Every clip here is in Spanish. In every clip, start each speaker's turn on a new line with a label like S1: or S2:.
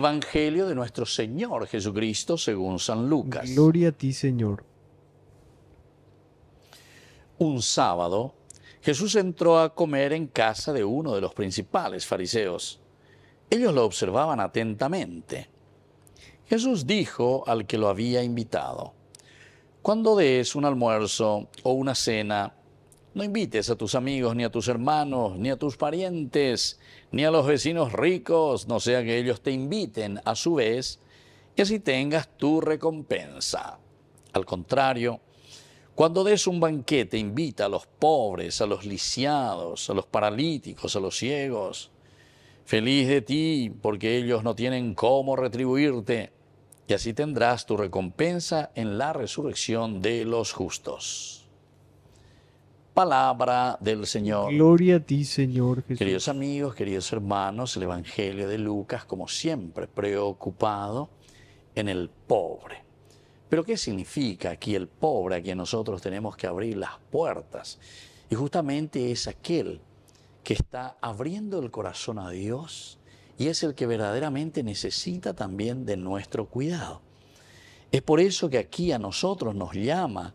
S1: Evangelio de nuestro Señor Jesucristo según San Lucas. Gloria a ti, Señor. Un sábado, Jesús entró a comer en casa de uno de los principales fariseos. Ellos lo observaban atentamente. Jesús dijo al que lo había invitado, cuando des un almuerzo o una cena, no invites a tus amigos, ni a tus hermanos, ni a tus parientes, ni a los vecinos ricos, no sea que ellos te inviten a su vez, y así tengas tu recompensa. Al contrario, cuando des un banquete, invita a los pobres, a los lisiados, a los paralíticos, a los ciegos. Feliz de ti, porque ellos no tienen cómo retribuirte, y así tendrás tu recompensa en la resurrección de los justos. Palabra del Señor. Gloria a ti, Señor Jesús. Queridos amigos, queridos hermanos, el Evangelio de Lucas, como siempre, preocupado en el pobre. Pero ¿qué significa aquí el pobre a quien nosotros tenemos que abrir las puertas? Y justamente es aquel que está abriendo el corazón a Dios y es el que verdaderamente necesita también de nuestro cuidado. Es por eso que aquí a nosotros nos llama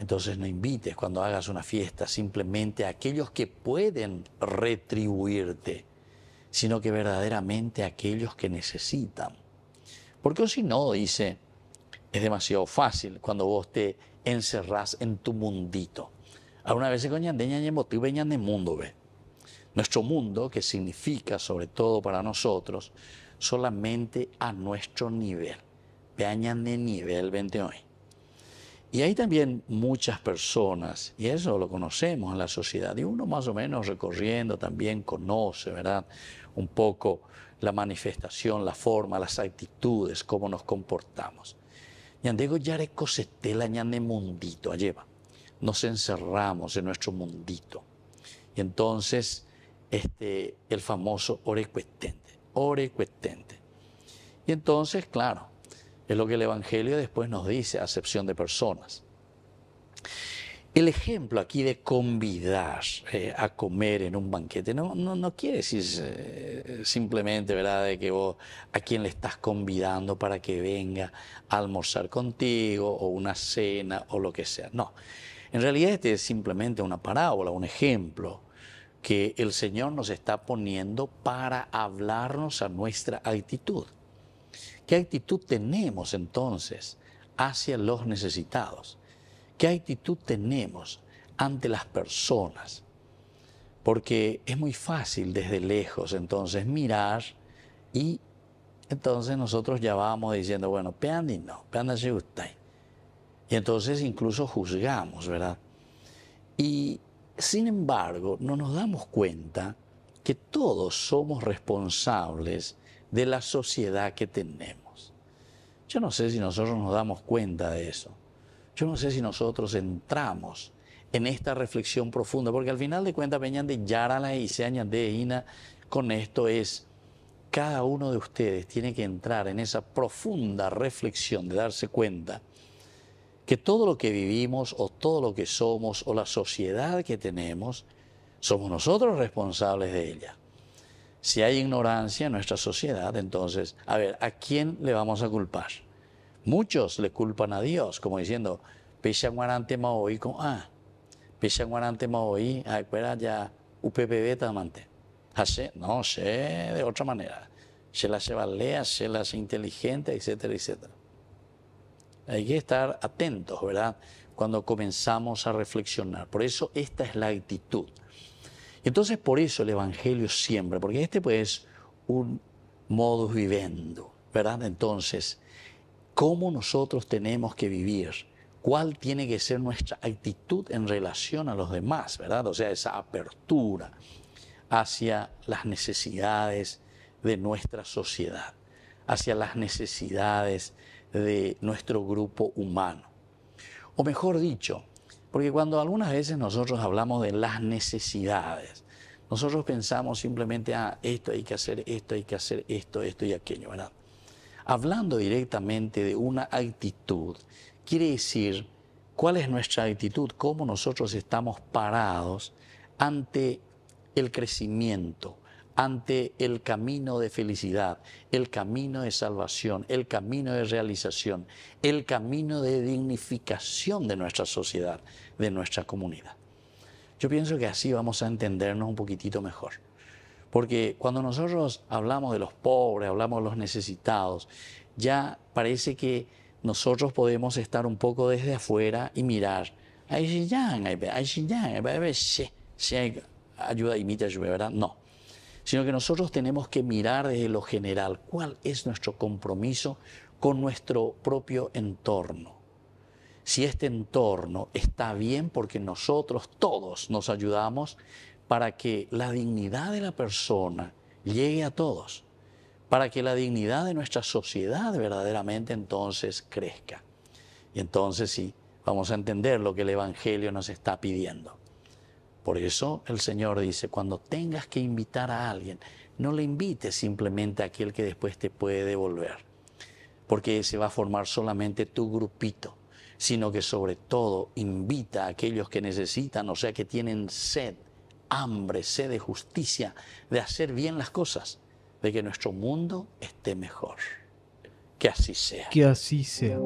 S1: Entonces no invites cuando hagas una fiesta simplemente a aquellos que pueden retribuirte, sino que verdaderamente a aquellos que necesitan. Porque si no, dice, es demasiado fácil cuando vos te encerrás en tu mundito. Alguna vez se de mundo ve. Nuestro mundo, que significa sobre todo para nosotros, solamente a nuestro nivel. Vean de nivel 20 hoy. Y hay también muchas personas, y eso lo conocemos en la sociedad, y uno más o menos recorriendo también conoce, ¿verdad? Un poco la manifestación, la forma, las actitudes, cómo nos comportamos. Ñandego yare cosetela ñane mundito, lleva. Nos encerramos en nuestro mundito. Y entonces, este, el famoso orecuetente, orecuetente. Y entonces, claro, es lo que el Evangelio después nos dice, acepción de personas. El ejemplo aquí de convidar eh, a comer en un banquete no, no, quiere decir eh, simplemente, ¿verdad?, de que vos a quien le estás convidando para que venga a almorzar contigo o una cena o lo que sea. No. En realidad, este es simplemente una parábola, un ejemplo que el Señor nos está poniendo para hablarnos a nuestra actitud. ¿Qué actitud tenemos entonces hacia los necesitados? ¿Qué actitud tenemos ante las personas? Porque es muy fácil desde lejos entonces mirar y entonces nosotros ya vamos diciendo, bueno, y no, y usted. Y entonces incluso juzgamos, ¿verdad? Y sin embargo, no nos damos cuenta que todos somos responsables de la sociedad que tenemos. Yo no sé si nosotros nos damos cuenta de eso. Yo no sé si nosotros entramos en esta reflexión profunda, porque al final de cuentas, de Yarala y Seañan de Ina, con esto es, cada uno de ustedes tiene que entrar en esa profunda reflexión de darse cuenta que todo lo que vivimos o todo lo que somos o la sociedad que tenemos, somos nosotros responsables de ella. Si hay ignorancia en nuestra sociedad, entonces, a ver, ¿a quién le vamos a culpar? Muchos le culpan a Dios, como diciendo, Pesha guarante maoí con A, Pesha guarante ah, acuera ah, ya UPPB tamante. Ah, no sé, de otra manera. Se las evalea, se las inteligente, etcétera, etcétera. Hay que estar atentos, ¿verdad? Cuando comenzamos a reflexionar. Por eso esta es la actitud entonces por eso el Evangelio siempre, porque este pues un modus vivendo, ¿verdad? Entonces, ¿cómo nosotros tenemos que vivir? ¿Cuál tiene que ser nuestra actitud en relación a los demás, ¿verdad? O sea, esa apertura hacia las necesidades de nuestra sociedad, hacia las necesidades de nuestro grupo humano. O mejor dicho, porque cuando algunas veces nosotros hablamos de las necesidades, nosotros pensamos simplemente, ah, esto hay que hacer, esto hay que hacer, esto, esto y aquello, ¿verdad? Hablando directamente de una actitud, quiere decir cuál es nuestra actitud, cómo nosotros estamos parados ante el crecimiento, ante el camino de felicidad, el camino de salvación, el camino de realización, el camino de dignificación de nuestra sociedad, de nuestra comunidad. Yo pienso que así vamos a entendernos un poquitito mejor. Porque cuando nosotros hablamos de los pobres, hablamos de los necesitados, ya parece que nosotros podemos estar un poco desde afuera y mirar. ay, Xinjiang, ay, Xinjiang, ay, ayuda, ay, ayuda, ¿verdad? No sino que nosotros tenemos que mirar desde lo general cuál es nuestro compromiso con nuestro propio entorno. Si este entorno está bien porque nosotros todos nos ayudamos para que la dignidad de la persona llegue a todos, para que la dignidad de nuestra sociedad verdaderamente entonces crezca. Y entonces sí, vamos a entender lo que el Evangelio nos está pidiendo. Por eso el Señor dice, cuando tengas que invitar a alguien, no le invites simplemente a aquel que después te puede devolver, porque se va a formar solamente tu grupito, sino que sobre todo invita a aquellos que necesitan, o sea, que tienen sed, hambre, sed de justicia, de hacer bien las cosas, de que nuestro mundo esté mejor. Que así sea. Que así sea.